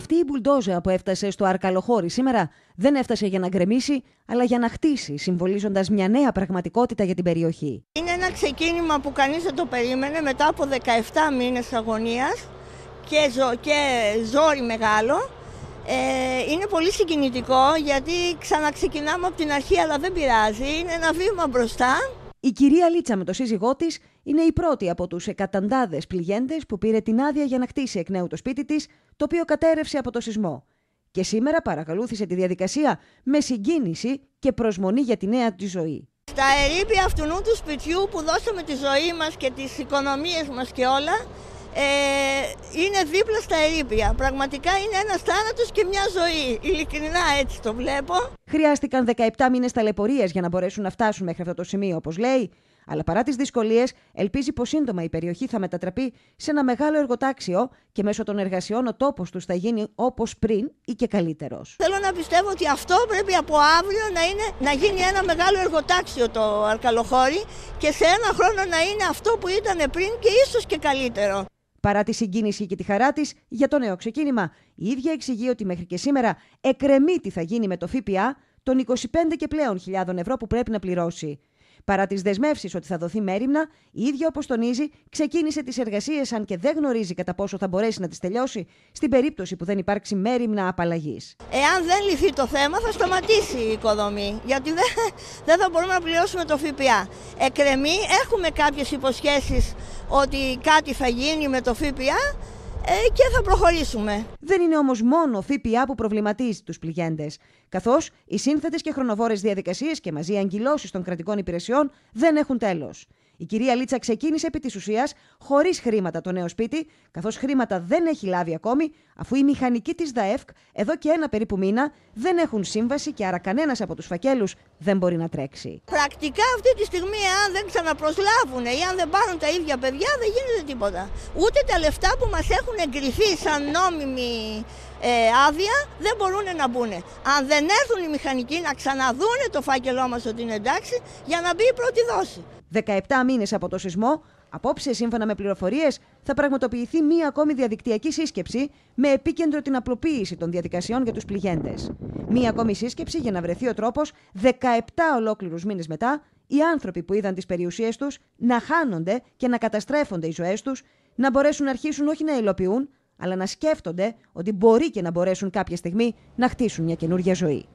Αυτή η μπουλντόζα που έφτασε στο Αρκαλοχώρι σήμερα δεν έφτασε για να γκρεμίσει, αλλά για να χτίσει, συμβολίζοντας μια νέα πραγματικότητα για την περιοχή. Είναι ένα ξεκίνημα που κανείς δεν το περίμενε μετά από 17 μήνες αγωνίας και, ζω, και ζόρι μεγάλο. Ε, είναι πολύ συγκινητικό γιατί ξαναξεκινάμε από την αρχή, αλλά δεν πειράζει. Είναι ένα βήμα μπροστά η κυρία Λίτσα με το σύζυγό της είναι η πρώτη από τους εκαταντάδε πληγέντες που πήρε την άδεια για να χτίσει εκ νέου το σπίτι της, το οποίο κατέρευσε από το σεισμό. Και σήμερα παρακαλούθησε τη διαδικασία με συγκίνηση και προσμονή για τη νέα της ζωή. Στα ερήπια αυτού του σπιτιού που δώσαμε τη ζωή μας και τις οικονομίες μας και όλα, ε, είναι δίπλα στα ερήπια. Πραγματικά είναι ένας θάνατος και μια ζωή. Ειλικρινά έτσι το βλέπω. Χρειάστηκαν 17 μήνες ταλαιπωρίας για να μπορέσουν να φτάσουν μέχρι αυτό το σημείο, όπως λέει. Αλλά παρά τις δυσκολίες, ελπίζει πως σύντομα η περιοχή θα μετατραπεί σε ένα μεγάλο εργοτάξιο και μέσω των εργασιών ο τόπος τους θα γίνει όπως πριν ή και καλύτερος. Θέλω να πιστεύω ότι αυτό πρέπει από αύριο να, είναι, να γίνει ένα μεγάλο εργοτάξιο το Αρκαλοχώρι και σε ένα χρόνο να είναι αυτό που ήταν πριν και ίσως και καλύτερο. Παρά τη συγκίνηση και τη χαρά της για το νέο ξεκίνημα, η ίδια εξηγεί ότι μέχρι και σήμερα εκρεμεί τι θα γίνει με το ΦΠΑ των 25 και πλέον χιλιάδων ευρώ που πρέπει να πληρώσει. Παρά τις δεσμεύσεις ότι θα δοθεί μέρημνα, η ίδια, όπως τονίζει, ξεκίνησε τις εργασίες, αν και δεν γνωρίζει κατά πόσο θα μπορέσει να τις τελειώσει, στην περίπτωση που δεν υπάρξει μέρημνα απαλλαγής. Εάν δεν λυθεί το θέμα, θα σταματήσει η οικοδομή, γιατί δεν, δεν θα μπορούμε να πληρώσουμε το ΦΠΑ. Εκρεμεί, έχουμε κάποιες υποσχέσεις ότι κάτι θα γίνει με το ΦΠΑ ε, και θα προχωρήσουμε. Δεν είναι όμως μόνο ΦΠΑ που προβληματίζει τους πληγέντες. Καθώς οι σύνθετες και χρονοβόρες διαδικασίες και μαζί οι των κρατικών υπηρεσιών δεν έχουν τέλος. Η κυρία Λίτσα ξεκίνησε επί της ουσίας χωρίς χρήματα το νέο σπίτι, καθώς χρήματα δεν έχει λάβει ακόμη, αφού οι μηχανικοί της ΔΑΕΦΚ εδώ και ένα περίπου μήνα δεν έχουν σύμβαση και άρα κανένας από τους φακέλους δεν μπορεί να τρέξει. Πρακτικά αυτή τη στιγμή, αν δεν ξαναπροσλάβουν ή αν δεν πάρουν τα ίδια παιδιά, δεν γίνεται τίποτα. Ούτε τα λεφτά που μας έχουν εγκριθεί σαν νόμιμη ε, άδεια δεν μπορούν να μπουν. Αν δεν έρθουν οι μηχανικοί να ξαναδούνε το φάκελό μας ότι είναι εντάξει για να μπει η πρώτη δόση. 17 μήνες από το σεισμό, απόψε σύμφωνα με πληροφορίες, θα πραγματοποιηθεί μία ακόμη διαδικτυακή σύσκεψη με επίκεντρο την απλοποίηση των διαδικασιών για τους πληγέντες. Μία ακόμη σύσκεψη για να βρεθεί ο τρόπος 17 ολόκληρους μήνες μετά οι άνθρωποι που είδαν τις περιουσίες τους να χάνονται και να καταστρέφονται οι ζωές τους, να μπορέσουν να αρχίσουν όχι να υλοποιούν, αλλά να σκέφτονται ότι μπορεί και να μπορέσουν κάποια στιγμή να χτίσουν μια καινούργια ζωή.